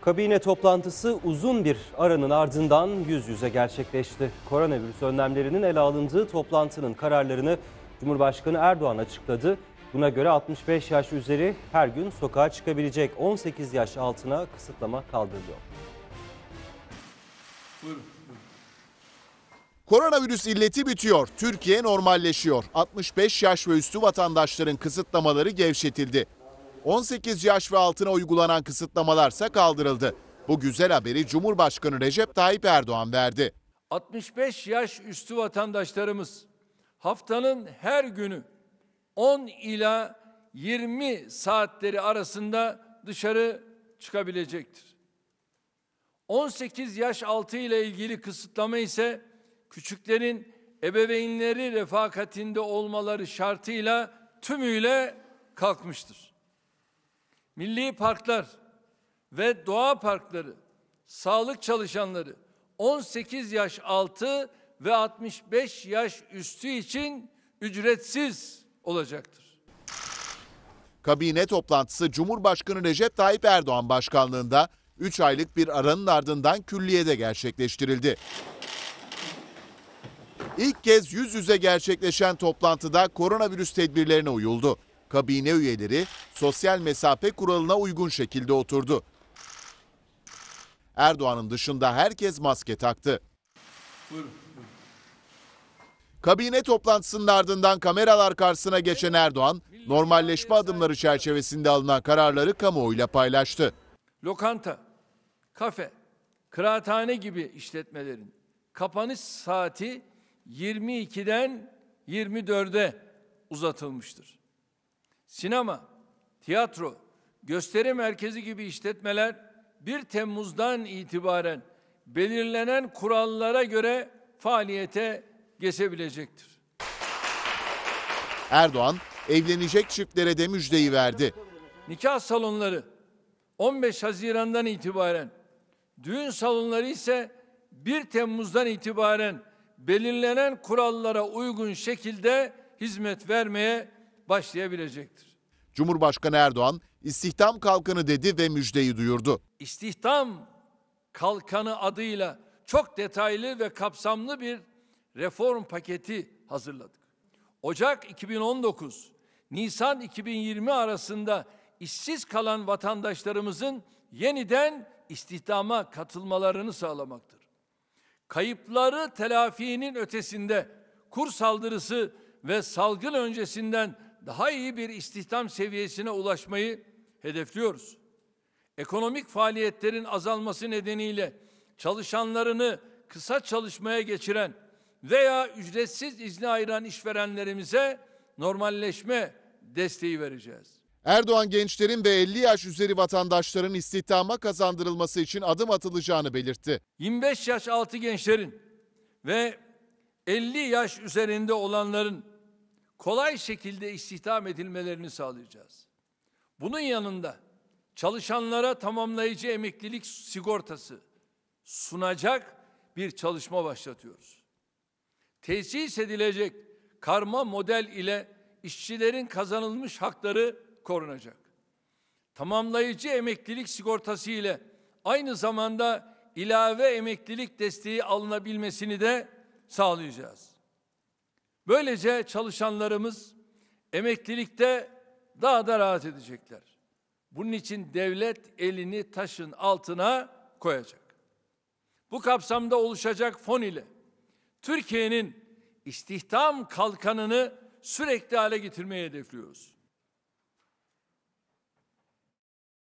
Kabine toplantısı uzun bir aranın ardından yüz yüze gerçekleşti. Koronavirüs önlemlerinin ele alındığı toplantının kararlarını Cumhurbaşkanı Erdoğan açıkladı. Buna göre 65 yaş üzeri her gün sokağa çıkabilecek 18 yaş altına kısıtlama kaldırılıyor. Koronavirüs illeti bitiyor. Türkiye normalleşiyor. 65 yaş ve üstü vatandaşların kısıtlamaları gevşetildi. 18 yaş ve altına uygulanan kısıtlamalarsa kaldırıldı. Bu güzel haberi Cumhurbaşkanı Recep Tayyip Erdoğan verdi. 65 yaş üstü vatandaşlarımız haftanın her günü 10 ila 20 saatleri arasında dışarı çıkabilecektir. 18 yaş altı ile ilgili kısıtlama ise küçüklerin ebeveynleri refakatinde olmaları şartıyla tümüyle kalkmıştır milli parklar ve doğa parkları, sağlık çalışanları 18 yaş altı ve 65 yaş üstü için ücretsiz olacaktır. Kabine toplantısı Cumhurbaşkanı Recep Tayyip Erdoğan başkanlığında 3 aylık bir aranın ardından külliyede gerçekleştirildi. İlk kez yüz yüze gerçekleşen toplantıda koronavirüs tedbirlerine uyuldu kabine üyeleri sosyal mesafe kuralına uygun şekilde oturdu. Erdoğan'ın dışında herkes maske taktı. Buyurun. Kabine toplantısının ardından kameralar karşısına geçen Erdoğan, normalleşme adımları çerçevesinde alınan kararları kamuoyuyla paylaştı. Lokanta, kafe, kıraathane gibi işletmelerin kapanış saati 22'den 24'e uzatılmıştır sinema, tiyatro, gösteri merkezi gibi işletmeler 1 Temmuz'dan itibaren belirlenen kurallara göre faaliyete geçebilecektir. Erdoğan evlenecek çiftlere de müjdeyi verdi. Nikah salonları 15 Haziran'dan itibaren, düğün salonları ise 1 Temmuz'dan itibaren belirlenen kurallara uygun şekilde hizmet vermeye başlayabilecektir. Cumhurbaşkanı Erdoğan istihdam kalkanı dedi ve müjdeyi duyurdu. İstihdam kalkanı adıyla çok detaylı ve kapsamlı bir reform paketi hazırladık. Ocak 2019, Nisan 2020 arasında işsiz kalan vatandaşlarımızın yeniden istihdama katılmalarını sağlamaktır. Kayıpları telafiinin ötesinde kur saldırısı ve salgın öncesinden daha iyi bir istihdam seviyesine ulaşmayı hedefliyoruz. Ekonomik faaliyetlerin azalması nedeniyle çalışanlarını kısa çalışmaya geçiren veya ücretsiz izni ayıran işverenlerimize normalleşme desteği vereceğiz. Erdoğan gençlerin ve 50 yaş üzeri vatandaşların istihdama kazandırılması için adım atılacağını belirtti. 25 yaş altı gençlerin ve 50 yaş üzerinde olanların kolay şekilde istihdam edilmelerini sağlayacağız. Bunun yanında çalışanlara tamamlayıcı emeklilik sigortası sunacak bir çalışma başlatıyoruz. Tesis edilecek karma model ile işçilerin kazanılmış hakları korunacak. Tamamlayıcı emeklilik sigortası ile aynı zamanda ilave emeklilik desteği alınabilmesini de sağlayacağız. Böylece çalışanlarımız emeklilikte daha da rahat edecekler. Bunun için devlet elini taşın altına koyacak. Bu kapsamda oluşacak fon ile Türkiye'nin istihdam kalkanını sürekli hale getirmeyi hedefliyoruz.